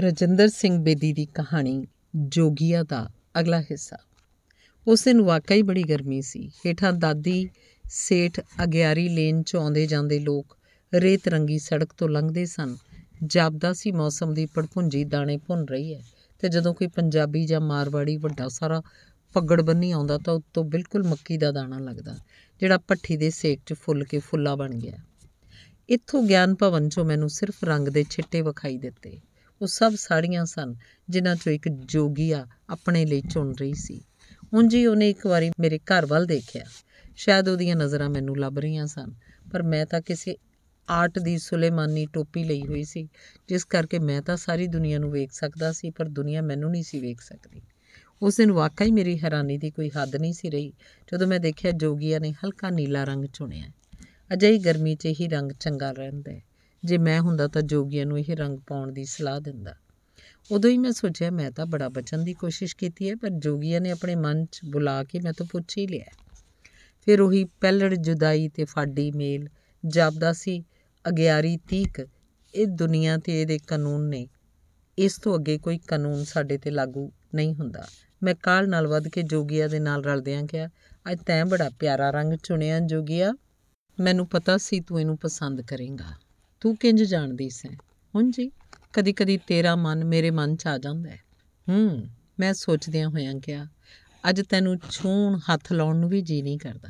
ਰਜਿੰਦਰ ਸਿੰਘ ਬੇਦੀ ਦੀ ਕਹਾਣੀ ਜੋਗੀਆ ਦਾ ਅਗਲਾ ਹਿੱਸਾ ਉਸ ਦਿਨ ਵਾਕਈ ਬੜੀ ਗਰਮੀ ਸੀ ਹੇਠਾਂ ਦਾਦੀ ਸੇਠ ਅਗਿਆਰੀ ਲੇਨ ਚ ਆਉਂਦੇ ਜਾਂਦੇ ਲੋਕ ਰੇਤ ਰੰਗੀ ਸੜਕ ਤੋਂ ਲੰਘਦੇ ਸਨ ਜਾਪਦਾ ਸੀ ਮੌਸਮ ਦੀ ਪੜਪੁੰਜੀ ਦਾਣੇ ਭੁੰਨ ਰਹੀ ਹੈ ਤੇ ਜਦੋਂ ਕੋਈ ਪੰਜਾਬੀ ਜਾਂ ਮਾਰਵਾੜੀ ਵੱਡਾ ਸਾਰਾ ਪੱਗੜ ਬੰਨੀ ਆਉਂਦਾ ਤਾਂ ਉੱਤੋਂ ਬਿਲਕੁਲ ਮੱਕੀ ਦਾ ਦਾਣਾ ਲੱਗਦਾ ਜਿਹੜਾ ਪੱਠੀ ਦੇ ਸੇਕ 'ਚ ਫੁੱਲ ਕੇ ਫੁੱਲਾ ਬਣ ਗਿਆ ਇੱਥੋਂ ਗਿਆਨ ਭਵਨ 'ਚੋਂ ਮੈਨੂੰ ਸਿਰਫ ਰੰਗ ਦੇ ਛਿੱਟੇ ਵਿਖਾਈ ਦਿੱਤੇ ਉਹ ਸਭ ਸਾੜੀਆਂ ਸਨ ਜਿਨ੍ਹਾਂ ਚੋਂ ਇੱਕ ਜੋਗੀਆ ਆਪਣੇ ਲਈ ਚੁਣ ਰਹੀ ਸੀ ਉਂਝ ਹੀ ਉਹਨੇ ਇੱਕ ਵਾਰੀ ਮੇਰੇ ਘਰ ਵੱਲ ਦੇਖਿਆ ਸ਼ਾਇਦ ਉਹਦੀਆਂ ਨਜ਼ਰਾਂ ਮੈਨੂੰ ਲੱਭ ਰਹੀਆਂ ਸਨ ਪਰ ਮੈਂ ਤਾਂ ਕਿਸੇ ਆਰਟ ਦੀ ਸੁਲੇਮਾਨੀ ਟੋਪੀ ਲਈ ਹੋਈ ਸੀ ਜਿਸ ਕਰਕੇ ਮੈਂ ਤਾਂ ਸਾਰੀ ਦੁਨੀਆ ਨੂੰ ਵੇਖ ਸਕਦਾ ਸੀ ਪਰ ਦੁਨੀਆ ਮੈਨੂੰ ਨਹੀਂ ਸੀ ਵੇਖ ਸਕਦੀ ਉਸ ਦਿਨ ਵਾਕਈ ਮੇਰੀ ਹੈਰਾਨੀ ਦੀ ਕੋਈ ਹੱਦ ਨਹੀਂ ਸੀ ਰਹੀ ਜਦੋਂ ਮੈਂ ਦੇਖਿਆ ਜੋਗੀਆ ਨੇ ਹਲਕਾ ਨੀਲਾ ਰੰਗ ਚੁਣਿਆ ਅਜਿਹੀ ਗਰਮੀ 'ਚ ਹੀ ਰੰਗ ਚੰਗਾ ਰਹਿੰਦਾ ਹੈ ਜੇ ਮੈਂ ਹੁੰਦਾ ਤਾਂ ਜੋਗੀਆਂ ਨੂੰ ਇਹ ਰੰਗ ਪਾਉਣ ਦੀ ਸਲਾਹ ਦਿੰਦਾ ਉਦੋਂ ਹੀ ਮੈਂ ਸੋਚਿਆ ਮੈਂ ਤਾਂ ਬੜਾ ਬਚਨ ਦੀ ਕੋਸ਼ਿਸ਼ ਕੀਤੀ ਹੈ ਪਰ ਜੋਗੀਆਂ ਨੇ ਆਪਣੇ ਮਨ 'ਚ ਬੁਲਾ ਕੇ ਮੈਂ ਤਾਂ ਪੁੱਛ ਹੀ ਲਿਆ ਫਿਰ ਉਹੀ ਪਹਿਲੜ ਜੁਦਾਈ ਤੇ ਫਾਡੀ ਮੇਲ ਜਾਪਦਾ ਸੀ ਅਗਿਆਰੀ ਤੀਕ ਇਹ ਦੁਨੀਆ ਤੇ ਇਹਦੇ ਕਾਨੂੰਨ ਨੇ ਇਸ ਤੋਂ ਅੱਗੇ ਕੋਈ ਕਾਨੂੰਨ ਸਾਡੇ ਤੇ ਲਾਗੂ ਨਹੀਂ ਹੁੰਦਾ ਮੈਂ ਕਾਲ ਨਾਲ ਵੱਧ ਕੇ ਜੋਗੀਆਂ ਦੇ ਨਾਲ ਰਲਦਿਆਂ ਕਿਹਾ ਅੱਜ ਤੈਂ ਬੜਾ ਪਿਆਰਾ ਰੰਗ ਚੁਣਿਆ ਜੋਗੀਆਂ ਮੈਨੂੰ ਪਤਾ ਸੀ ਤੂੰ ਇਹਨੂੰ ਪਸੰਦ ਕਰੇਂਗਾ ਤੂੰ ਕਿੰਜ ਜਾਣਦੀ ਸੈਂ ਹੁਣ ਜੀ ਕਦੀ ਕਦੀ ਤੇਰਾ ਮਨ ਮੇਰੇ ਮਨ 'ਚ ਆ ਜਾਂਦਾ ਹੈ ਹੂੰ ਮੈਂ ਸੋਚਦਿਆਂ ਹੋਇਆਂ ਕਿਹਾ ਅੱਜ ਤੈਨੂੰ ਛੂਣ ਹੱਥ ਲਾਉਣ ਨੂੰ ਵੀ ਜੀ ਨਹੀਂ ਕਰਦਾ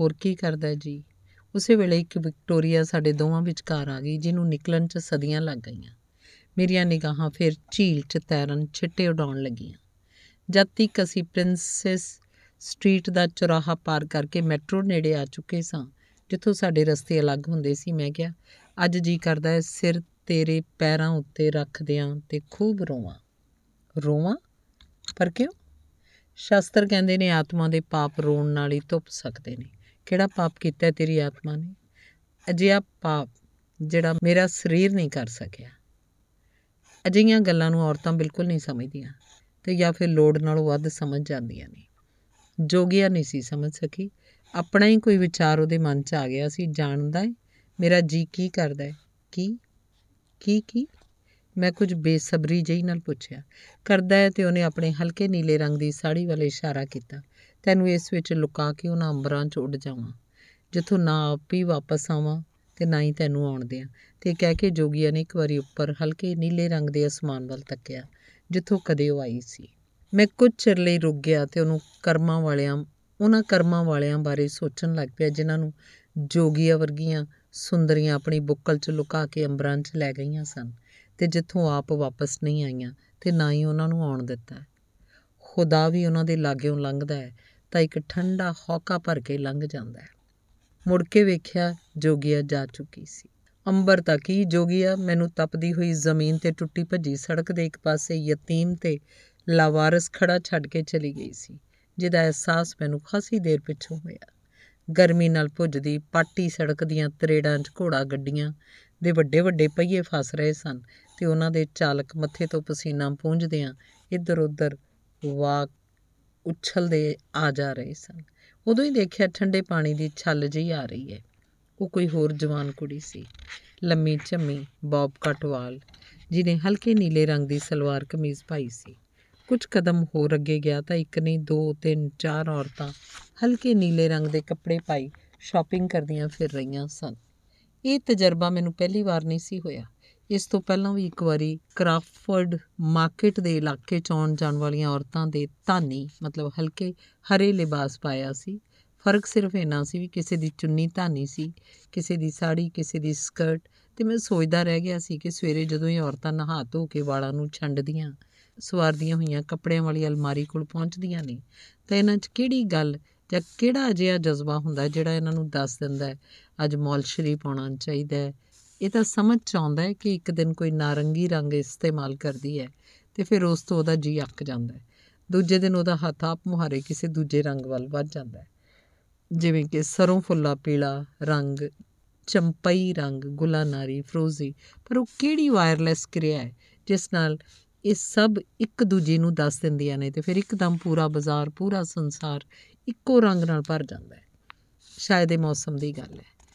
ਹੋਰ ਕੀ ਕਰਦਾ ਜੀ ਉਸੇ ਵੇਲੇ ਇੱਕ ਵਿਕਟੋਰੀਆ ਸਾਡੇ ਦੋਵਾਂ ਵਿਚਕਾਰ ਆ ਗਈ ਜਿਹਨੂੰ ਨਿਕਲਣ 'ਚ ਸਦੀਆਂ ਲੱਗ ਗਈਆਂ ਮੇਰੀਆਂ ਨਿਗਾਹਾਂ ਫਿਰ ਝੀਲ 'ਚ ਤੈਰਨ ਛਿੱਟੇ ਉਡਾਉਣ ਲੱਗੀਆਂ ਜਦ ਤੱਕ ਅਸੀਂ ਪ੍ਰਿੰਸੈਸ ਸਟਰੀਟ ਦਾ ਚੌਰਾਹਾ ਪਾਰ ਕਰਕੇ ਮੈਟਰੋ ਨੇੜੇ ਆ ਚੁੱਕੇ ਸਾਂ ਜਿੱਥੋਂ ਸਾਡੇ ਰਸਤੇ ਅਲੱਗ ਹੁੰਦੇ ਸੀ ਮੈਂ ਕਿਹਾ ਅੱਜ ਜੀ ਕਰਦਾ ਹੈ ਸਿਰ ਤੇਰੇ ਪੈਰਾਂ ਉੱਤੇ ਰੱਖ ਦਿਆਂ ਤੇ ਖੂਬ ਰੋਵਾਂ ਰੋਵਾਂ ਪਰ ਕਿਉਂ ਸ਼ਾਸਤਰ ਕਹਿੰਦੇ ਨੇ ਆਤਮਾ ਦੇ ਪਾਪ ਰੋਣ ਨਾਲ ਹੀ ਧੁੱਪ ਸਕਦੇ ਨੇ ਕਿਹੜਾ ਪਾਪ ਕੀਤਾ ਤੇਰੀ ਆਤਮਾ ਨੇ ਅਜਿਹਾ ਪਾਪ ਜਿਹੜਾ ਮੇਰਾ ਸਰੀਰ ਨਹੀਂ ਕਰ ਸਕਿਆ ਅਜਿਹੀਆਂ ਗੱਲਾਂ ਨੂੰ ਔਰਤਾਂ ਬਿਲਕੁਲ ਨਹੀਂ ਸਮਝਦੀਆਂ ਤੇ ਜਾਂ ਫਿਰ ਲੋੜ ਨਾਲੋਂ ਵੱਧ ਸਮਝ ਜਾਂਦੀਆਂ ਨੇ ਜੋਗਿਆ ਨਹੀਂ ਸੀ ਸਮਝ ਸਕੀ ਆਪਣਾ ਹੀ ਕੋਈ ਵਿਚਾਰ ਉਹਦੇ ਮਨ 'ਚ ਆ ਗਿਆ ਸੀ ਜਾਣਦਾ ਹੈ ਮੇਰਾ ਜੀ ਕੀ ਕਰਦਾ ਹੈ ਕੀ ਕੀ ਕੀ ਮੈਂ ਕੁਝ ਬੇਸਬਰੀ ਜਿਹੀ ਨਾਲ ਪੁੱਛਿਆ ਕਰਦਾ ਹੈ ਤੇ ਉਹਨੇ ਆਪਣੇ ਹਲਕੇ ਨੀਲੇ ਰੰਗ ਦੀ ਸਾੜੀ ਵੱਲ ਇਸ਼ਾਰਾ ਕੀਤਾ ਤੈਨੂੰ ਇਸ ਵਿੱਚ ਲੁਕਾ ਕੇ ਉਹਨਾਂ ਅੰਬਰਾਂ 'ਚ ਉੱਡ ਜਾਵਾਂ ਜਿੱਥੋਂ ਨਾ ਆਪ ਹੀ ਵਾਪਸ ਆਵਾਂ ਤੇ ਨਾ ਹੀ ਤੈਨੂੰ ਆਉਣ ਦਿਆਂ ਤੇ ਕਹਿ ਕੇ ਜੋਗੀਆ ਨੇ ਇੱਕ ਵਾਰੀ ਉੱਪਰ ਹਲਕੇ ਨੀਲੇ ਰੰਗ ਦੇ ਅਸਮਾਨ ਵੱਲ ਤੱਕਿਆ ਜਿੱਥੋਂ ਕਦੇ ਉਹ ਆਈ ਸੀ ਮੈਂ ਕੁਝ ਚਿਰ ਲਈ ਰੁਕ ਗਿਆ ਤੇ ਉਹਨੂੰ ਕਰਮਾਂ ਵਾਲਿਆਂ ਉਹਨਾਂ ਕਰਮਾਂ ਵਾਲਿਆਂ ਬਾਰੇ ਸੋਚਣ ਲੱਗ ਪਿਆ ਜਿਨ੍ਹਾਂ ਨੂੰ ਜੋਗੀਆਂ ਵਰਗੀਆਂ ਸੁੰਦਰੀਆਂ ਆਪਣੀ ਬੁੱਕਲ 'ਚ ਲੁਕਾ ਕੇ ਅੰਬਰਾਂ 'ਚ ਲੈ ਗਈਆਂ ਸਨ ਤੇ ਜਿੱਥੋਂ ਆਪ ਵਾਪਸ ਨਹੀਂ ਆਈਆਂ ਤੇ ਨਾ ਹੀ ਉਹਨਾਂ ਨੂੰ ਆਉਣ ਦਿੱਤਾ ਖੁਦਾ ਵੀ ਉਹਨਾਂ ਦੇ ਲਾਗਿਓਂ ਲੰਘਦਾ ਹੈ ਤਾਂ ਇੱਕ ਠੰਡਾ ਹੌਕਾ ਭਰ ਕੇ ਲੰਘ ਜਾਂਦਾ ਹੈ ਮੁੜ ਕੇ ਵੇਖਿਆ ਜੋਗੀਆ ਜਾ ਚੁੱਕੀ ਸੀ ਅੰਬਰ ਤਾਂ ਕੀ ਜੋਗੀਆ ਮੈਨੂੰ ਤਪਦੀ ਹੋਈ ਜ਼ਮੀਨ ਤੇ ਟੁੱਟੀ ਭੱਜੀ ਸੜਕ ਦੇ ਇੱਕ ਪਾਸੇ ਯਤੀਮ ਤੇ ਲਾਵਾਰਸ ਖੜਾ ਛੱਡ ਕੇ ਚਲੀ ਗਈ ਸੀ ਜਿਹਦਾ ਅਹਿਸਾਸ ਮੈਨੂੰ ਖਾਸੀ ਦੇਰ ਪਿੱਛੋਂ ਹੋਇਆ ਗਰਮੀ ਨਾਲ ਭੁੱਜਦੀ ਪਾਟੀ ਸੜਕ ਦੀਆਂ ਤਰੇੜਾਂ 'ਚ ਘੋੜਾ ਗੱਡੀਆਂ ਦੇ ਵੱਡੇ ਵੱਡੇ ਪਹੀਏ ਫਸ ਰਹੇ ਸਨ ਤੇ ਉਹਨਾਂ ਦੇ ਚਾਲਕ ਮੱਥੇ ਤੋਂ ਪਸੀਨਾ ਪੂੰਝਦਿਆਂ ਇੱਧਰ ਉੱਧਰ ਵਾਕ ਉੱਛਲਦੇ ਆ ਜਾ ਰਹੇ ਸਨ ਉਦੋਂ ਹੀ ਦੇਖਿਆ ਠੰਡੇ ਪਾਣੀ ਦੀ ਛੱਲ ਜਿਹੀ ਆ ਰਹੀ ਹੈ ਉਹ ਕੋਈ ਹੋਰ ਜਵਾਨ ਕੁੜੀ ਸੀ ਲੰਮੀ ਝੰਮੀ ਬੌਬ ਕਟਵਾਲ ਜਿਹਨੇ ਹਲਕੇ ਨੀਲੇ ਰੰਗ ਦੀ ਸਲਵਾਰ ਕਮੀਜ਼ ਪਾਈ ਸੀ ਕੁਝ ਕਦਮ ਹੋਰ ਅੱਗੇ ਗਿਆ ਤਾਂ ਇੱਕ ਨਹੀਂ ਦੋ ਤਿੰਨ ਚਾਰ ਔਰਤਾਂ ਹਲਕੇ ਨੀਲੇ ਰੰਗ ਦੇ ਕੱਪੜੇ ਪਾਈ ਸ਼ਾਪਿੰਗ ਕਰਦੀਆਂ ਫਿਰ ਰਹੀਆਂ ਸਨ ਇਹ ਤਜਰਬਾ ਮੈਨੂੰ ਪਹਿਲੀ ਵਾਰ ਨਹੀਂ ਸੀ ਹੋਇਆ ਇਸ ਤੋਂ ਪਹਿਲਾਂ ਵੀ ਇੱਕ ਵਾਰੀ ਕ੍ਰਾਫਟਫੋਰਡ ਮਾਰਕੀਟ ਦੇ ਇਲਾਕੇ ਚ ਆਉਣ ਜਾਣ ਵਾਲੀਆਂ ਔਰਤਾਂ ਦੇ ਧਾਨੀ ਮਤਲਬ ਹਲਕੇ ਹਰੇ ਲਿਬਾਸ ਪਾਇਆ ਸੀ ਫਰਕ ਸਿਰਫ ਇਹਨਾਂ ਸੀ ਵੀ ਕਿਸੇ ਦੀ ਚੁੰਨੀ ਧਾਨੀ ਸੀ ਕਿਸੇ ਦੀ ਸਾੜੀ ਕਿਸੇ ਦੀ ਸਕਰਟ ਤੇ ਮੈਂ ਸੋਚਦਾ ਰਹਿ ਗਿਆ ਸੀ ਕਿ ਸਵੇਰੇ ਜਦੋਂ ਇਹ ਔਰਤਾਂ ਨਹਾ ਧੋ ਕੇ ਵਾਲਾਂ ਨੂੰ ਛੰਡਦੀਆਂ ਸਵਾਰਦੀਆਂ ਹੋਈਆਂ ਕੱਪੜਿਆਂ ਵਾਲੀ ਅਲਮਾਰੀ ਕੋਲ ਪਹੁੰਚਦੀਆਂ ਨੇ ਤਾਂ ਇਹਨਾਂ 'ਚ ਕਿਹੜੀ ਗੱਲ ਜਾਂ ਕਿਹੜਾ ਅਜਿਹਾ ਜਜ਼ਬਾ ਹੁੰਦਾ ਜਿਹੜਾ ਇਹਨਾਂ ਨੂੰ ਦੱਸ ਦਿੰਦਾ ਹੈ ਅੱਜ ਮੌਲਸ਼ਰੀ ਪਾਉਣਾ ਚਾਹੀਦਾ ਹੈ ਇਹ ਤਾਂ ਸਮਝ ਚ ਆਉਂਦਾ ਹੈ ਕਿ ਇੱਕ ਦਿਨ ਕੋਈ ਨਾਰੰਗੀ ਰੰਗ ਇਸਤੇਮਾਲ ਕਰਦੀ ਹੈ ਤੇ ਫਿਰ ਉਸ ਤੋਂ ਉਹਦਾ ਜੀ ਅੱਕ ਜਾਂਦਾ ਹੈ ਦੂਜੇ ਦਿਨ ਉਹਦਾ ਹੱਥ ਆਪ ਮੁਹਾਰੇ ਕਿਸੇ ਦੂਜੇ ਰੰਗ ਵੱਲ ਵੱਧ ਜਾਂਦਾ ਹੈ ਜਿਵੇਂ ਕਿ ਸਰੋਂ ਫੁੱਲਾ ਪੀਲਾ ਰੰਗ ਚੰਪਈ ਰੰਗ ਗੁਲਾਨਾਰੀ ਫਰੋਜ਼ੀ ਪਰ ਉਹ ਕਿਹੜੀ ਵਾਇਰਲੈਸ ਕਿਰਿਆ ਹੈ ਜਿਸ ਨਾਲ ਇਹ ਸਭ ਇੱਕ ਦੂਜੇ ਨੂੰ ਦੱਸ ਦਿੰਦੀਆਂ ਨੇ ਤੇ ਫਿਰ ਇੱਕਦਮ ਪੂਰਾ ਬਾਜ਼ਾਰ ਪੂਰਾ ਸੰਸਾਰ ਇੱਕੋ ਰੰਗ ਨਾਲ ਭਰ ਜਾਂਦਾ ਹੈ ਸ਼ਾਇਦ ਇਹ ਮੌਸਮ ਦੀ ਗੱਲ ਹੈ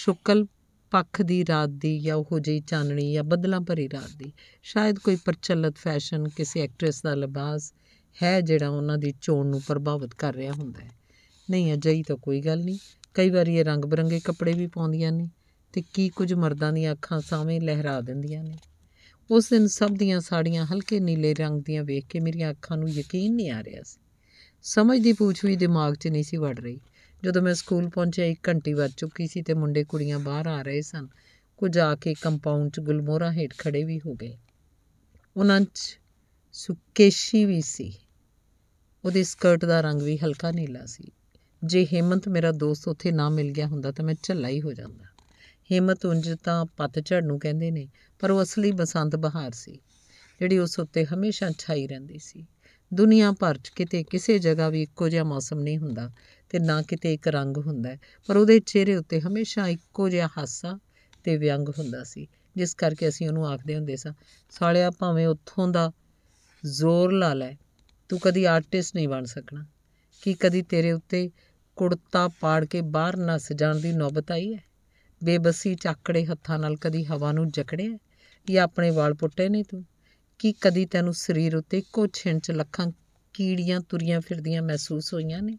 ਸ਼ੁਕਲ ਪੱਖ ਦੀ ਰਾਤ ਦੀ ਜਾਂ ਉਹੋ ਜਿਹੀ ਚਾਨਣੀ ਜਾਂ ਬੱਦਲਾਂ ਭਰੀ ਰਾਤ ਦੀ ਸ਼ਾਇਦ ਕੋਈ ਪ੍ਰਚਲਿਤ ਫੈਸ਼ਨ ਕਿਸੇ ਐਕਟ੍ਰੈਸ ਦਾ ਲਿਬਾਸ ਹੈ ਜਿਹੜਾ ਉਹਨਾਂ ਦੀ ਚੋਣ ਨੂੰ ਪ੍ਰਭਾਵਿਤ ਕਰ ਰਿਹਾ ਹੁੰਦਾ ਹੈ ਨਹੀਂ ਅਜਿਹੀ ਤਾਂ ਕੋਈ ਗੱਲ ਨਹੀਂ ਕਈ ਵਾਰੀ ਇਹ ਰੰਗ ਬਰੰਗੇ ਕੱਪੜੇ ਵੀ ਪਾਉਂਦੀਆਂ ਨੇ ਤੇ ਕੀ ਕੁਝ ਮਰਦਾਂ ਦੀਆਂ ਅੱਖਾਂ ਸਾਵੇਂ ਲਹਿਰਾ ਦਿੰਦੀਆਂ ਨੇ ਉਸ ਦਿਨ ਸਭ ਦੀਆਂ ਸਾੜੀਆਂ ਹਲਕੇ ਨੀਲੇ ਰੰਗ ਦੀਆਂ ਵੇਖ ਕੇ ਮੇਰੀਆਂ ਅੱਖਾਂ ਨੂੰ ਯਕੀਨ ਨਹੀਂ ਆ ਰਿਹਾ ਸੀ ਸਮਝ ਦੀ ਪੂਛ ਵੀ ਦਿਮਾਗ 'ਚ ਨਹੀਂ ਸੀ ਵੜ ਰਹੀ ਜਦੋਂ ਮੈਂ ਸਕੂਲ ਪਹੁੰਚਿਆ ਇੱਕ ਘੰਟੀ ਵੱਜ ਚੁੱਕੀ ਸੀ ਤੇ ਮੁੰਡੇ ਕੁੜੀਆਂ ਬਾਹਰ ਆ ਰਹੇ ਸਨ ਕੁਝ ਆ ਕੇ ਕੰਪਾਊਂਡ 'ਚ ਗੁਲਮੋਹਰਾ ਹੇਠ ਖੜੇ ਵੀ ਹੋ ਗਏ ਉਹਨਾਂ 'ਚ ਸੁਕੇਸ਼ੀ ਵੀ ਸੀ ਉਹਦੀ ਸਕਰਟ ਦਾ ਰੰਗ ਵੀ ਹਲਕਾ ਨੀਲਾ ਸੀ ਜੇ ਹਿੰਮਤ ਮੇਰਾ ਦੋਸਤ ਉੱਥੇ ਨਾ ਮਿਲ ਗਿਆ ਹੁੰਦਾ ਤਾਂ ਮੈਂ ਝੱਲਾ ਹੀ ਹੋ ਜਾਂਦਾ ਹਿੰਮਤ ਉਂਝ ਤਾਂ ਪੱਤ ਨੂੰ ਕਹਿੰਦੇ ਨੇ ਪਰ ਉਹ ਅਸਲੀ ਬਸੰਤ ਬਹਾਰ ਸੀ ਜਿਹੜੀ ਉਸ ਉੱਤੇ ਹਮੇਸ਼ਾ ਛਾਈ ਰਹਿੰਦੀ ਸੀ ਦੁਨੀਆ ਭਰ 'ਚ ਕਿਤੇ ਕਿਸੇ ਜਗ੍ਹਾ ਵੀ ਇੱਕੋ ਜਿਹਾ ਮੌਸਮ ਨਹੀਂ ਹੁੰਦਾ ਤੇ ਨਾ ਕਿਤੇ ਇੱਕ ਰੰਗ ਹੁੰਦਾ ਪਰ ਉਹਦੇ ਚਿਹਰੇ ਉੱਤੇ ਹਮੇਸ਼ਾ ਇੱਕੋ ਜਿਹਾ ਹਾਸਾ ਤੇ ਵਿਅੰਗ ਹੁੰਦਾ ਸੀ ਜਿਸ ਕਰਕੇ ਅਸੀਂ ਉਹਨੂੰ ਆਖਦੇ ਹੁੰਦੇ ਸਾਂ ਸਾਲਿਆ ਭਾਵੇਂ ਉੱਥੋਂ ਦਾ ਜ਼ੋਰ ਲਾ ਲੈ ਤੂੰ ਕਦੀ ਆਰਟਿਸਟ ਨਹੀਂ ਬਣ ਸਕਣਾ ਕੀ ਕਦੀ ਤੇਰੇ ਉੱਤੇ ਕੁੜਤਾ ਪਾੜ ਕੇ ਬਾਹਰ ਨਸ ਜਾਣ ਦੀ ਨੌਬਤ ਆਈ ਹੈ ਬੇਬਸੀ ਚਾਕੜੇ ਹੱਥਾਂ ਨਾਲ ਕਦੀ ਹਵਾ ਨੂੰ ਜਕੜਿਆ ਕੀ ਆਪਣੇ ਵਾਲ ਪੁੱਟੇ ਨੇ ਤੂੰ ਕੀ ਕਦੀ ਤੈਨੂੰ ਸਰੀਰ ਉੱਤੇ ਕੋਛਣ ਚ ਲੱਖਾਂ ਕੀੜੀਆਂ ਤੁਰੀਆਂ ਫਿਰਦੀਆਂ ਮਹਿਸੂਸ ਹੋਈਆਂ ਨੇ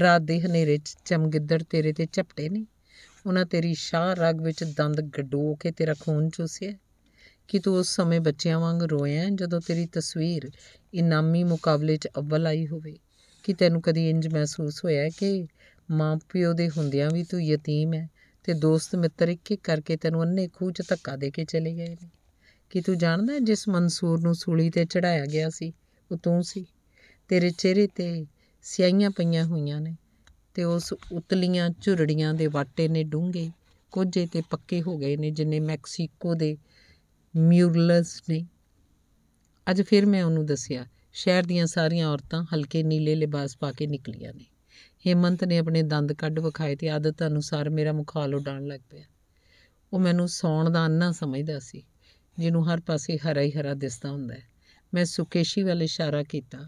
ਰਾਤ ਦੇ ਹਨੇਰੇ 'ਚ ਚਮਗਿੱਦੜ ਤੇਰੇ ਤੇ ਝਪਟੇ ਨੇ ਉਹਨਾਂ ਤੇਰੀ ਸ਼ਾਹ ਰਗ ਵਿੱਚ ਦੰਦ ਗਡੋ ਕੇ ਤੇਰਾ ਖੂਨ ਚੂਸਿਆ ਕਿ ਤੂੰ ਉਸ ਸਮੇਂ ਬੱਚਿਆਂ ਵਾਂਗ ਰੋਇਆ ਜਦੋਂ ਤੇਰੀ ਤਸਵੀਰ ਇਨਾਮੀ ਮੁਕਾਬਲੇ 'ਚ ਅਵਲ ਆਈ ਹੋਵੇ ਕਿ ਤੈਨੂੰ ਕਦੀ ਇੰਜ ਮਹਿਸੂਸ ਹੋਇਆ ਕਿ ਮਾਂ ਪਿਓ ਦੇ ਹੁੰਦਿਆਂ ਵੀ ਤੂੰ ਯਤੀਮ ਹੈ ਤੇ ਦੋਸਤ ਮਿੱਤਰ ਇੱਕ ਇੱਕ ਕਰਕੇ ਤੈਨੂੰ ਅੰਨੇ ਖੂਹ 'ਚ ਧੱਕਾ ਦੇ ਕੇ ਚਲੇ ਗਏ ਨੇ ਕੀ ਤੂੰ ਜਾਣਦਾ ਜਿਸ ਮਨਸੂਰ ਨੂੰ ਸੂਲੀ ਤੇ ਚੜਾਇਆ ਗਿਆ ਸੀ ਉਹ ਤੂੰ ਸੀ ਤੇਰੇ ਚਿਹਰੇ ਤੇ ਸਿਆਈਆਂ ਪਈਆਂ ਹੋਈਆਂ ਨੇ ਤੇ ਉਸ ਉਤਲੀਆਂ ਝੁਰੜੀਆਂ ਦੇ ਵਾਟੇ ਨੇ ਡੂੰਘੇ ਕੋਝੇ ਤੇ ਪੱਕੇ ਹੋ ਗਏ ਨੇ ਜਿੰਨੇ ਮੈਕਸੀਕੋ ਦੇ ਮਿਊਰਲਸ ਨੇ ਅੱਜ ਫਿਰ ਮੈਂ ਉਹਨੂੰ ਦੱਸਿਆ ਸ਼ਹਿਰ ਦੀਆਂ ਸਾਰੀਆਂ ਔਰਤਾਂ ਹਲਕੇ ਨੀਲੇ ਲਿਬਾਸ ਪਾ ਕੇ ਨਿਕਲੀਆਂ ਨੇ ਹੇਮੰਤ ਨੇ ਆਪਣੇ ਦੰਦ ਕੱਢ ਵਿਖਾਏ ਤੇ ਆਦਤ ਅਨੁਸਾਰ ਮੇਰਾ ਮੁਖਾਲ ਉਡਾਣ ਲੱਗ ਪਿਆ ਉਹ ਮੈਨੂੰ ਸੌਣ ਦਾ ਅੰਨਾ ਸਮਝਦਾ ਸੀ ਜਿਹਨੂੰ ਹਰ ਪਾਸੇ ਹਰਾ ਹੀ ਹਰਾ ਦਿਸਦਾ ਹੁੰਦਾ ਹੈ ਮੈਂ ਸੁਕੇਸ਼ੀ ਵੱਲ ਇਸ਼ਾਰਾ ਕੀਤਾ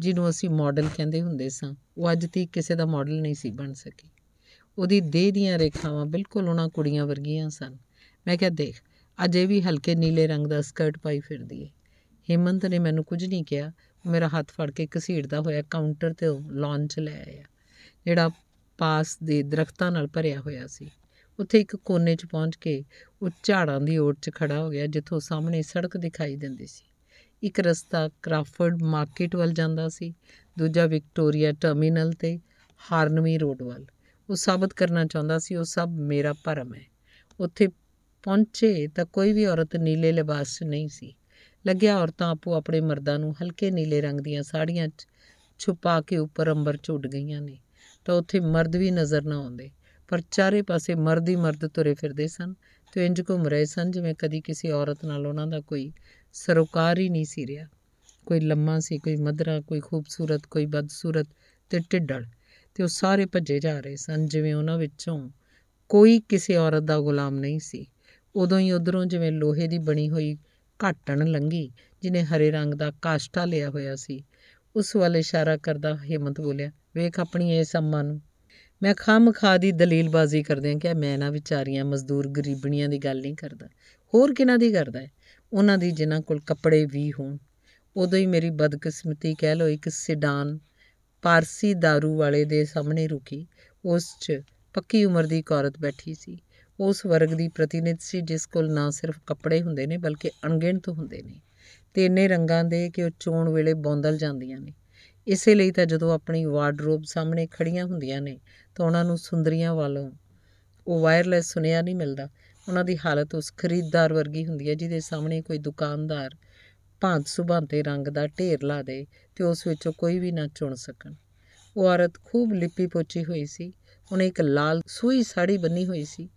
ਜਿਹਨੂੰ ਅਸੀਂ ਮਾਡਲ ਕਹਿੰਦੇ ਹੁੰਦੇ ਸਾਂ ਉਹ ਅੱਜ ਤੀ ਕਿਸੇ ਦਾ ਮਾਡਲ ਨਹੀਂ ਸੀ ਬਣ ਸਕੀ ਉਹਦੀ ਦੇਹ ਦੀਆਂ ਰੇਖਾਵਾਂ ਬਿਲਕੁਲ ਉਹਨਾਂ ਕੁੜੀਆਂ ਵਰਗੀਆਂ ਸਨ ਮੈਂ ਕਿਹਾ ਦੇਖ ਅੱਜ ਇਹ ਵੀ ਹਲਕੇ ਨੀਲੇ ਰੰਗ ਦਾ ਸਕਰਟ ਪਾਈ ਫਿਰਦੀ ਹੈ ਹੇਮੰਤ ਨੇ ਮੈਨੂੰ ਕੁਝ ਨਹੀਂ ਕਿਹਾ ਮੇਰਾ ਹੱਥ ਫੜ ਕੇ ਘਸੀੜਦਾ ਹੋਇਆ ਕਾਊਂਟਰ ਤੇ ਲੌਂਚ ਲੈ ਆਇਆ ਜਿਹੜਾ ਪਾਸ ਦੇ ਦਰਖਤਾਂ ਨਾਲ ਭਰਿਆ ਹੋਇਆ ਸੀ ਉੱਥੇ ਇੱਕ ਕੋਨੇ 'ਚ ਪਹੁੰਚ ਕੇ ਉਹ ਝਾੜਾਂ ਦੀ ਓਟ 'ਚ ਖੜਾ ਹੋ ਗਿਆ ਜਿੱਥੋਂ ਸਾਹਮਣੇ ਸੜਕ ਦਿਖਾਈ ਦਿੰਦੀ ਸੀ ਇੱਕ ਰਸਤਾ ਕ੍ਰਾਫਰਡ ਮਾਰਕੀਟ ਵੱਲ ਜਾਂਦਾ ਸੀ ਦੂਜਾ ਵਿਕਟੋਰੀਆ ਟਰਮੀਨਲ ਤੇ ਹਾਰਨਵੀ ਰੋਡ ਵੱਲ ਉਹ ਸਾਬਤ ਕਰਨਾ ਚਾਹੁੰਦਾ ਸੀ ਉਹ ਸਭ ਮੇਰਾ ਭਰਮ ਹੈ ਉੱਥੇ ਪਹੁੰਚੇ ਤਾਂ ਕੋਈ ਵੀ ਔਰਤ ਨੀਲੇ ਲਿਬਾਸ ਨਹੀਂ ਸੀ ਲੱਗਿਆ ਔਰਤਾਂ ਆਪੋ ਆਪਣੇ ਮਰਦਾਂ ਨੂੰ ਹਲਕੇ ਨੀਲੇ ਰੰਗ ਦੀਆਂ ਸਾੜੀਆਂ 'ਚ ਛੁਪਾ ਕੇ ਉੱਪਰ ਅੰਬਰ ਝੁੱਟ ਗਈਆਂ ਨੇ ਤਾਂ ਉੱਥੇ ਮਰਦ ਵੀ ਨਜ਼ਰ ਨਾ ਆਉਂਦੇ ਪਰ ਚਾਰੇ ਪਾਸੇ ਮਰਦ ਹੀ ਮਰਦ ਤੁਰੇ ਫਿਰਦੇ ਸਨ ਤੇ ਇੰਜ ਘੁੰਮ ਰਹੇ ਸਨ ਜਿਵੇਂ ਕਦੀ ਕਿਸੇ ਔਰਤ ਨਾਲ ਉਹਨਾਂ ਦਾ ਕੋਈ ਸਰੋਕਾਰ ਹੀ ਨਹੀਂ ਸੀ ਰਿਹਾ ਕੋਈ ਲੰਮਾ ਸੀ ਕੋਈ ਮਧਰਾ ਕੋਈ ਖੂਬਸੂਰਤ ਕੋਈ ਬਦਸੂਰਤ ਤੇ ਢਿੱਡੜ ਤੇ ਉਹ ਸਾਰੇ ਭੱਜੇ ਜਾ ਰਹੇ ਸਨ ਜਿਵੇਂ ਉਹਨਾਂ ਵਿੱਚੋਂ ਕੋਈ ਕਿਸੇ ਔਰਤ ਦਾ ਗੁਲਾਮ ਨਹੀਂ ਸੀ ਉਦੋਂ ਹੀ ਉਧਰੋਂ ਜਿਵੇਂ ਲੋਹੇ ਦੀ ਬਣੀ ਹੋਈ ਘਾਟਣ ਲੰਗੀ ਜਿਹਨੇ ਹਰੇ ਰੰਗ ਦਾ ਕਾਸ਼ਟਾ ਲਿਆ ਹੋਇਆ ਸੀ ਉਸ ਵੱਲ ਇਸ਼ਾਰਾ ਕਰਦਾ ਹਿੰਮਤ ਬੋਲਿਆ ਵੇਖ ਆਪਣੀ ਇਸ ਅੰਮਾ ਨੂੰ ਮੈਂ ਖਾਮ ਖਾ ਦੀ ਦਲੀਲਬਾਜ਼ੀ ਕਰਦੇ ਆ ਕਿ ਮੈਂ ਨਾ ਵਿਚਾਰੀਆਂ ਮਜ਼ਦੂਰ ਗਰੀਬਣੀਆਂ ਦੀ ਗੱਲ ਨਹੀਂ ਕਰਦਾ ਹੋਰ ਕਿਨਾਂ ਦੀ ਕਰਦਾ ਹੈ ਉਹਨਾਂ ਦੀ ਜਿਨ੍ਹਾਂ ਕੋਲ ਕੱਪੜੇ ਵੀ ਹੋਣ ਉਦੋਂ ਹੀ ਮੇਰੀ ਬਦਕਿਸਮਤੀ ਕਹਿ ਲੋ ਇੱਕ ਸਿਡਾਨ ਪਾਰਸੀ दारू ਵਾਲੇ ਦੇ ਸਾਹਮਣੇ ਰੁਕੀ ਉਸ 'ਚ ਪੱਕੀ ਉਮਰ ਦੀ ਇੱਕ ਔਰਤ ਬੈਠੀ ਸੀ ਉਸ ਵਰਗ ਦੀ ਪ੍ਰਤੀਨਿਧ ਸੀ ਜਿਸ ਕੋਲ ਨਾ ਸਿਰਫ ਕੱਪੜੇ ਹੁੰਦੇ ਨੇ ਬਲਕਿ ਅਣਗਿਣਤ ਹੁੰਦੇ ਨੇ ਤੇ ਇੰਨੇ ਰੰਗਾਂ ਦੇ ਕਿ ਉਹ ਚੋਣ ਵੇਲੇ ਬੌਂਦਲ ਜਾਂਦੀਆਂ ਨੇ ਇਸੇ ਲਈ ਤਾਂ ਜਦੋਂ ਆਪਣੀ ਵਾਰਡਰੋਬ ਸਾਹਮਣੇ ਖੜੀਆਂ ਹੁੰਦੀਆਂ ਨੇ ਤਾਂ ਉਹਨਾਂ ਨੂੰ ਸੁੰਦਰੀਆਂ ਵੱਲੋਂ ਉਹ ਵਾਇਰਲੈਸ ਸੁਨਿਆ ਨਹੀਂ ਮਿਲਦਾ ਉਹਨਾਂ ਦੀ ਹਾਲਤ ਉਸ ਖਰੀਦਦਾਰ ਵਰਗੀ ਹੁੰਦੀ ਹੈ ਜਿਹਦੇ ਸਾਹਮਣੇ ਕੋਈ ਦੁਕਾਨਦਾਰ ਭਾਂਤ ਸੁਭਾਂਤੇ ਰੰਗ ਦਾ ਢੇਰ ਲਾ ਦੇ ਤੇ ਉਸ ਵਿੱਚੋਂ ਕੋਈ ਵੀ ਨਾ ਚੁਣ ਸਕਣ ਉਹ ਔਰਤ ਖੂਬ ਲਿੱਪੀ ਪੋਚੀ ਹੋਈ ਸੀ ਉਹਨੇ ਇੱਕ ਲਾਲ ਸੂਈ ਸਾੜੀ ਬੰਨੀ ਹੋਈ ਸੀ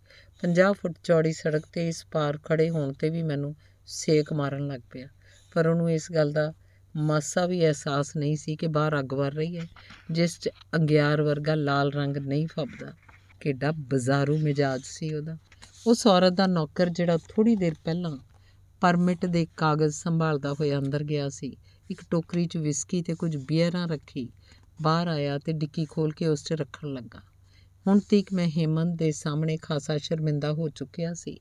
50 ਫੁੱਟ ਚੌੜੀ ਸੜਕ ਤੇ ਇਸ ਪਾਰ ਖੜੇ ਹੋਣ ਤੇ ਵੀ ਮੈਨੂੰ ਸੇਕ ਮਾਰਨ ਲੱਗ ਪਿਆ ਪਰ ਉਹਨੂੰ ਇਸ ਗੱਲ ਦਾ ਮਾਸਾ ਵੀ ਅਹਿਸਾਸ ਨਹੀਂ ਸੀ ਕਿ ਬਾਹਰ ਅੱਗ ਵਰ ਰਹੀ ਹੈ ਜਿਸ 'ਚ ਅੰਗਿਆਰ ਵਰਗਾ ਲਾਲ ਰੰਗ ਨਹੀਂ ਫੱਬਦਾ ਕਿੱਡਾ ਬਜ਼ਾਰੂ ਮਿਜਾਜ ਸੀ ਉਹਦਾ ਉਸ ਔਰਤ ਦਾ ਨੌਕਰ ਜਿਹੜਾ ਥੋੜੀ ਦੇਰ ਪਹਿਲਾਂ ਪਰਮਿਟ ਦੇ ਕਾਗਜ਼ ਸੰਭਾਲਦਾ ਹੋਇਆ ਅੰਦਰ ਗਿਆ ਸੀ ਇੱਕ ਟੋਕਰੀ 'ਚ ਵਿਸਕੀ ਤੇ ਕੁਝ ਬੀਅਰਾਂ ਰੱਖੀ ਬਾਹਰ ਆਇਆ ਤੇ ਡਿੱਕੀ ਖੋਲ ਕੇ ਉਸ 'ਚ ਰੱਖਣ ਲੱਗਾ ਹੁਣ ਤੀਕ ਮੈਂ ਹੇਮੰਤ ਦੇ ਸਾਹਮਣੇ ਖਾਸਾ ਸ਼ਰਮਿੰਦਾ ਹੋ ਚੁੱਕਿਆ ਸੀ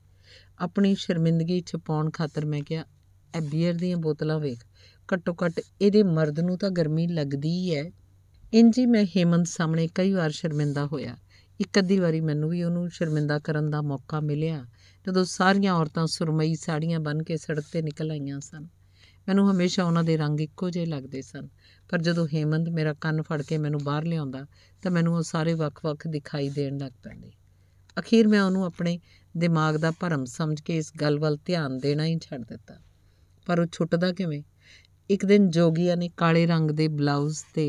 ਆਪਣੀ ਸ਼ਰਮਿੰਦਗੀ ਛਪਾਉਣ ਖਾਤਰ ਮੈਂ ਕਿਹਾ ਇਹ ਬੀਅਰ ਦੀਆਂ ਬੋਤਲਾਂ ਵੇਖ ਘੱਟੋ ਘੱਟ ਇਹਦੇ ਮਰਦ ਨੂੰ ਤਾਂ ਗਰਮੀ ਲੱਗਦੀ ਹੈ ਇੰਜ ਹੀ ਮੈਂ ਹੇਮੰਤ ਸਾਹਮਣੇ ਕਈ ਵਾਰ ਸ਼ਰਮਿੰਦਾ ਹੋਇਆ ਇੱਕ ਅੱਧੀ ਵਾਰੀ ਮੈਨੂੰ ਵੀ ਉਹਨੂੰ ਸ਼ਰਮਿੰਦਾ ਕਰਨ ਦਾ ਮੌਕਾ ਮਿਲਿਆ ਜਦੋਂ ਸਾਰੀਆਂ ਔਰਤਾਂ ਸੁਰਮਈ ਸਾੜੀਆਂ ਬਨ ਕੇ ਸੜਕ ਤੇ ਨਿਕਲ ਆਈਆਂ ਸਨ ਮੈਨੂੰ ਹਮੇਸ਼ਾ ਉਹਨਾਂ ਦੇ ਰੰਗ ਇੱਕੋ ਜਿਹੇ ਲੱਗਦੇ ਸਨ ਪਰ ਜਦੋਂ ਹੇਮੰਤ ਮੇਰਾ ਕੰਨ ਫੜ ਕੇ ਮੈਨੂੰ ਬਾਹਰ ਲਿਆਉਂਦਾ ਤਾਂ ਮੈਨੂੰ ਉਹ ਸਾਰੇ ਵੱਖ-ਵੱਖ ਦਿਖਾਈ ਦੇਣ ਲੱਗ ਪੈਂਦੇ ਅਖੀਰ ਮੈਂ ਉਹਨੂੰ ਆਪਣੇ ਦਿਮਾਗ ਦਾ ਭਰਮ ਸਮਝ ਕੇ ਇਸ ਗੱਲ ਵੱਲ ਧਿਆਨ ਦੇਣਾ ਹੀ ਛੱਡ ਦਿੱਤਾ ਪਰ ਉਹ ਛੁੱਟਦਾ ਕਿਵੇਂ ਇੱਕ ਦਿਨ ਜੋਗੀਆ ਨੇ ਕਾਲੇ ਰੰਗ ਦੇ ਬਲਾਊਜ਼ ਤੇ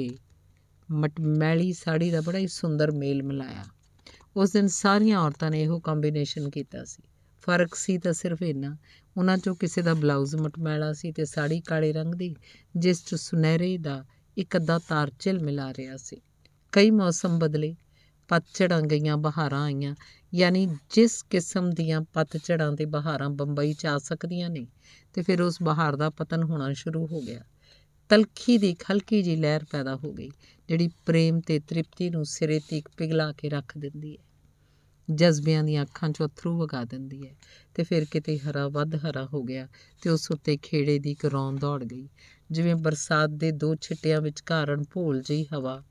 ਮਟਮੈਲੀ ਸਾੜੀ ਦਾ ਬੜਾ ਹੀ ਸੁੰਦਰ ਮੇਲ ਮਿਲਾਇਆ ਉਸ ਦਿਨ ਸਾਰੀਆਂ ਔਰਤਾਂ ਨੇ ਇਹੋ ਕੰਬੀਨੇਸ਼ਨ ਕੀਤਾ ਸੀ ਫਰਕ ਸੀ ਤਾਂ ਸਿਰਫ ਇਹਨਾਂ ਉਹਨਾਂ ਚੋਂ ਕਿਸੇ ਦਾ ਬਲਾਊਜ਼ ਮਟਮੈਲਾ ਸੀ ਤੇ ਸਾੜੀ ਕਾਲੇ ਰੰਗ ਦੀ ਜਿਸ 'ਚ ਸੁਨਹਿਰੇ ਦਾ ਇੱਕ ਅੱਧਾ ਤਾਰ ਚਿਲ ਮਿਲਾ ਰਿਹਾ ਸੀ ਕਈ ਮੌਸਮ ਬਦਲੇ ਪਤਝੜਾਂ ਗਈਆਂ ਬਹਾਰਾਂ ਆਈਆਂ ਯਾਨੀ ਜਿਸ ਕਿਸਮ ਦੀਆਂ ਪਤਝੜਾਂ ਤੇ ਬਹਾਰਾਂ ਬੰਬਈ ਚ ਆ ਸਕਦੀਆਂ ਨੇ ਤੇ ਫਿਰ ਉਸ ਬਹਾਰ ਦਾ ਪਤਨ ਹੋਣਾ ਸ਼ੁਰੂ ਹੋ ਗਿਆ ਤਲਖੀ ਦੀ ਖਲਕੀ ਜੀ ਲਹਿਰ ਪੈਦਾ ਹੋ ਗਈ ਜਿਹੜੀ ਪ੍ਰੇਮ ਤੇ ਤ੍ਰਿਪਤੀ ਨੂੰ ਸਿਰੇ ਇੱਕ ਪਿਗਲਾ ਕੇ ਰੱਖ ਦਿੰਦੀ ਹੈ ਜਜ਼ਬਿਆਂ ਦੀਆਂ ਅੱਖਾਂ 'ਚੋਂ ਅਥਰੂ ਵਗਾ ਦਿੰਦੀ ਹੈ ਤੇ ਫਿਰ ਕਿਤੇ ਹਰਾ ਵੱਧ ਹਰਾ ਹੋ ਗਿਆ ਤੇ ਉਸ ਉੱਤੇ ਖੇੜੇ ਦੀ ਰੌਣ ਦੌੜ ਗਈ ਜਿਵੇਂ ਬਰਸਾਤ ਦੇ ਦੋ ਛਿੱਟਿਆਂ ਵਿੱਚ ਘਾਰਨ ਭੋਲ ਜਿਹੀ ਹਵਾ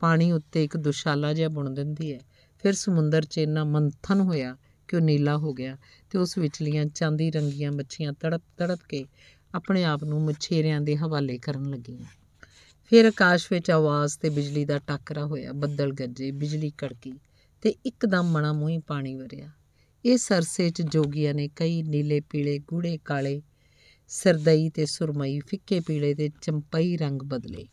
ਪਾਣੀ ਉੱਤੇ ਇੱਕ ਦੁਸ਼ਾਲਾ ਜਿਹਾ ਬੁਣ ਦਿੰਦੀ ਹੈ ਫਿਰ ਸਮੁੰਦਰ 'ਚ ਇੰਨਾ ਮੰਥਨ ਹੋਇਆ ਕਿ ਉਹ ਨੀਲਾ ਹੋ ਗਿਆ ਤੇ ਉਸ ਵਿਚਲੀਆਂ ਚਾਂਦੀ ਰੰਗੀਆਂ ਮੱਛੀਆਂ ਤੜਪ ਤੜਪ ਕੇ ਆਪਣੇ ਆਪ ਨੂੰ ਮਛੇਰਿਆਂ ਦੇ ਹਵਾਲੇ ਕਰਨ ਲੱਗੀਆਂ ਫਿਰ ਆਕਾਸ਼ ਵਿੱਚ ਆਵਾਜ਼ ਤੇ ਬਿਜਲੀ ਦਾ ਟੱਕਰਾ ਹੋਇਆ ਬੱਦਲ ਗੱਜੇ ਬਿਜਲੀ ਕੜਕੀ ਤੇ ਇੱਕਦਮ ਮਣਾ ਮੂਹੀ ਪਾਣੀ ਵਰਿਆ ਇਹ ਸਰਸੇ 'ਚ ਜੋਗੀਆਂ ਨੇ ਕਈ ਨੀਲੇ ਪੀਲੇ ਗੂੜੇ ਕਾਲੇ ਸਰਦਈ ਤੇ ਸੁਰਮਈ ਫਿੱਕੇ ਪੀਲੇ ਤੇ ਚੰਪਈ ਰੰਗ ਬਦਲੇ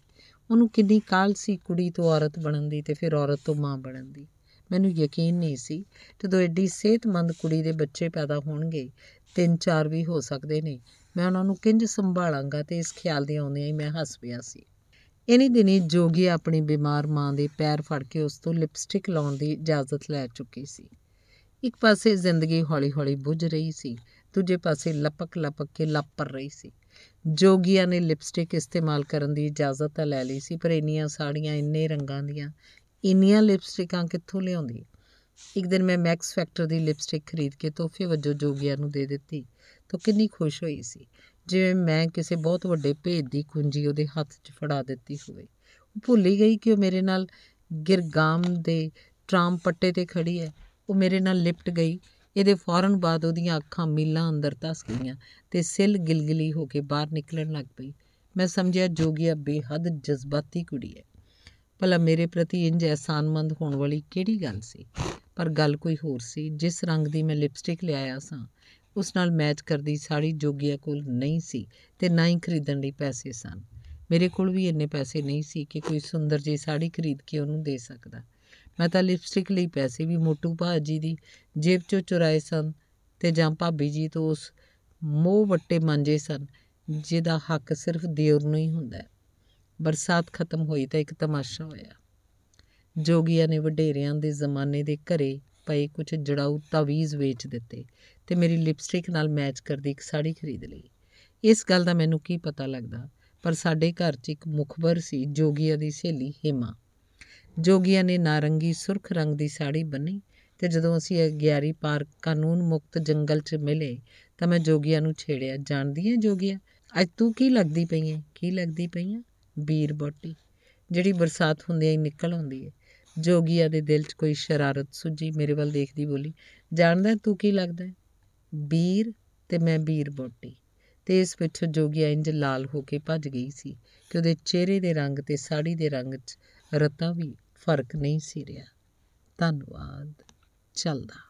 ਉਹਨੂੰ ਕਿੰਨੀ ਕਾਲ ਸੀ ਕੁੜੀ ਤੋਂ ਔਰਤ ਬਣਨ ਦੀ ਤੇ ਫਿਰ ਔਰਤ ਤੋਂ ਮਾਂ ਬਣਨ ਦੀ ਮੈਨੂੰ ਯਕੀਨ ਨਹੀਂ ਸੀ ਜਦੋਂ ਐਡੀ ਸਿਹਤਮੰਦ ਕੁੜੀ ਦੇ ਬੱਚੇ ਪੈਦਾ ਹੋਣਗੇ ਤਿੰਨ ਚਾਰ ਵੀ ਹੋ ਸਕਦੇ ਨੇ ਮੈਂ ਉਹਨਾਂ ਨੂੰ ਕਿੰਜ ਸੰਭਾਲਾਂਗਾ ਤੇ ਇਸ ਖਿਆਲ ਦੇ ਆਉਂਦਿਆਂ ਹੀ ਮੈਂ ਹੱਸ ਪਿਆ ਸੀ ਇਨੀ ਦਿਨੀ ਜੋਗੀ ਆਪਣੀ ਬਿਮਾਰ ਮਾਂ ਦੇ ਪੈਰ ਫੜ ਕੇ ਉਸ ਤੋਂ ਲਿਪਸਟਿਕ ਲਾਉਣ ਦੀ ਇਜਾਜ਼ਤ ਲੈ ਚੁੱਕੀ ਸੀ ਇੱਕ ਪਾਸੇ ਜ਼ਿੰਦਗੀ ਹੌਲੀ-ਹੌਲੀ ਬੁੱਝ ਰਹੀ ਸੀ ਦੂਜੇ ਪਾਸੇ ਲਪਕ-ਲਪਕ ਕੇ ਲੱਪਰ ਰਹੀ ਸੀ ਜੋਗੀਆਂ ਨੇ ਲਿਪਸਟਿਕ ਇਸਤੇਮਾਲ ਕਰਨ ਦੀ ਇਜਾਜ਼ਤ ਤਾਂ ਲੈ ਲਈ ਸੀ ਪਰ ਇੰਨੀਆਂ ਸਾੜੀਆਂ ਇੰਨੇ ਰੰਗਾਂ ਦੀਆਂ ਇੰਨੀਆਂ ਲਿਪਸਟਿਕਾਂ ਕਿੱਥੋਂ ਲਿਆਉਂਦੀ ਇੱਕ ਦਿਨ ਮੈਂ ਮੈਕਸ ਫੈਕਟਰ ਦੀ ਲਿਪਸਟਿਕ ਖਰੀਦ ਕੇ ਤੋਹਫੇ ਵਜੋਂ ਜੋਗੀਆਂ ਨੂੰ ਦੇ ਦਿੱਤੀ ਤਾਂ ਕਿੰਨੀ ਖੁਸ਼ ਹੋਈ ਸੀ ਜਿਵੇਂ ਮੈਂ ਕਿਸੇ ਬਹੁਤ ਵੱਡੇ ਭੇਦ ਦੀ ਕੁੰਜੀ ਉਹਦੇ ਹੱਥ 'ਚ ਫੜਾ ਦਿੱਤੀ ਹੋਵੇ ਉਹ ਭੁੱਲੀ ਗਈ ਕਿ ਉਹ ਮੇਰੇ ਨਾਲ ਗਿਰਗਾਮ ਦੇ ਟ੍ਰਾਮ ਪੱਟੇ ਤੇ ਖੜੀ ਹੈ ਉਹ ਮੇਰੇ ਨਾਲ ਲਿਪਟ ਗਈ ਇਹਦੇ ਫੌਰਨ ਬਾਅਦ ਉਹਦੀਆਂ ਅੱਖਾਂ ਮੀਲਾਂ ਅੰਦਰ ਧਸ ਗਈਆਂ ਤੇ ਸਿਲ ਗਿਲਗਿਲੀ ਹੋ ਕੇ ਬਾਹਰ ਨਿਕਲਣ ਲੱਗ ਪਈ ਮੈਂ ਸਮਝਿਆ ਜੋਗੀਆ ਬੇਹੱਦ ਜਜ਼ਬਾਤੀ ਕੁੜੀ ਹੈ ਭਲਾ ਮੇਰੇ ਪ੍ਰਤੀ ਇੰਜ ਅਹਿਸਾਨਮੰਦ ਹੋਣ ਵਾਲੀ ਕਿਹੜੀ ਗੱਲ ਸੀ ਪਰ ਗੱਲ ਕੋਈ ਹੋਰ ਸੀ ਜਿਸ ਰੰਗ ਦੀ ਮੈਂ ਲਿਪਸਟਿਕ ਲਿਆਇਆ ਸਾਂ ਉਸ ਨਾਲ ਮੈਚ ਕਰਦੀ ਸਾੜੀ ਜੋਗੀਆ ਕੋਲ ਨਹੀਂ ਸੀ ਤੇ ਨਾ ਹੀ ਖਰੀਦਣ ਲਈ ਪੈਸੇ ਸਨ ਮੇਰੇ ਕੋਲ ਵੀ ਇੰਨੇ ਪੈਸੇ ਨਹੀਂ ਸੀ ਕਿ ਕੋਈ ਸੁੰਦਰ ਜੀ ਸਾੜੀ ਖਰੀਦ ਕੇ ਉਹਨੂੰ ਦੇ ਸਕਦਾ ਮੈਂ ਤਾਂ ਲਿਪਸਟਿਕ ਲਈ ਪੈਸੇ ਵੀ ਮੋਟੂ ਭਾਜੀ ਦੀ ਜੇਬ 'ਚੋਂ ਚੁਰਾਏ ਸਨ ਤੇ ਜਾਂ ਭਾਬੀ ਜੀ ਤੋਂ ਉਸ ਮੋਹ ਵੱਟੇ ਮਾਂਜੇ ਸਨ ਜਿਹਦਾ ਹੱਕ ਸਿਰਫ ਦਿਉਰ ਨੂੰ ਹੀ ਹੁੰਦਾ ਹੈ ਬਰਸਾਤ ਖਤਮ ਹੋਈ ਤਾਂ ਇੱਕ ਤਮਾਸ਼ਾ ਹੋਇਆ ਜੋਗੀਆਂ ਨੇ ਵਡੇਰਿਆਂ ਦੇ ਜ਼ਮਾਨੇ ਦੇ ਘਰੇ ਪਏ ਕੁਝ ਜੜਾਊ ਤਾਵੀਜ਼ ਵੇਚ ਦਿੱਤੇ ਤੇ ਮੇਰੀ ਲਿਪਸਟਿਕ ਨਾਲ ਮੈਚ ਕਰਦੀ ਇੱਕ ਸਾੜੀ ਖਰੀਦ ਲਈ ਇਸ ਗੱਲ ਦਾ ਮੈਨੂੰ ਕੀ ਪਤਾ ਲੱਗਦਾ ਪਰ ਸਾਡੇ ਘਰ 'ਚ ਇੱਕ ਮੁਖਬਰ ਸੀ ਜੋਗੀਆਂ ਦੀ ਸਹੇਲੀ ਹੇਮਾ ਜੋਗੀਆਂ ਨੇ ਨਾਰੰਗੀ ਸੁਰਖ ਰੰਗ ਦੀ ਸਾੜੀ ਬੰਨੀ ਤੇ ਜਦੋਂ ਅਸੀਂ ਗਿਆਰੀ ਪਾਰ ਕਾਨੂੰਨ ਮੁਕਤ ਜੰਗਲ 'ਚ ਮਿਲੇ ਤਾਂ ਮੈਂ ਜੋਗੀਆਂ ਨੂੰ ਛੇੜਿਆ ਜਾਣਦੀ ਐ ਜੋਗੀਆਂ ਅੱਜ ਤੂੰ ਕੀ ਲੱਗਦੀ ਪਈ ਹੈ ਕੀ ਲੱਗਦੀ ਪਈ ਹੈ ਬੀਰ ਬੋਟੀ ਜਿਹੜੀ ਬਰਸਾਤ ਹੁੰਦੀ ਐ ਨਿਕਲ ਆਉਂਦੀ ਹੈ ਜੋਗੀਆਂ ਦੇ ਦਿਲ 'ਚ ਕੋਈ ਸ਼ਰਾਰਤ ਸੁਜੀ ਮੇਰੇ ਵੱਲ ਦੇਖਦੀ ਬੋਲੀ ਜਾਣਦਾ ਤੂੰ ਕੀ ਲੱਗਦਾ ਬੀਰ ਤੇ ਮੈਂ ਬੀਰ ਬੋਟੀ ਤੇ ਇਸ ਵਿੱਚ ਜੋਗੀਆਂ ਇੰਜ ਲਾਲ ਹੋ ਕੇ ਭੱਜ ਗਈ ਸੀ ਕਿ ਉਹਦੇ ਚਿਹਰੇ ਦੇ ਰੰਗ ਤੇ ਸਾੜੀ ਦੇ ਰੰਗ 'ਚ ਰਤਾ ਵੀ ਫਰਕ ਨਹੀਂ ਸੀ ਰਿਹਾ ਧੰਨਵਾਦ ਚੱਲਦਾ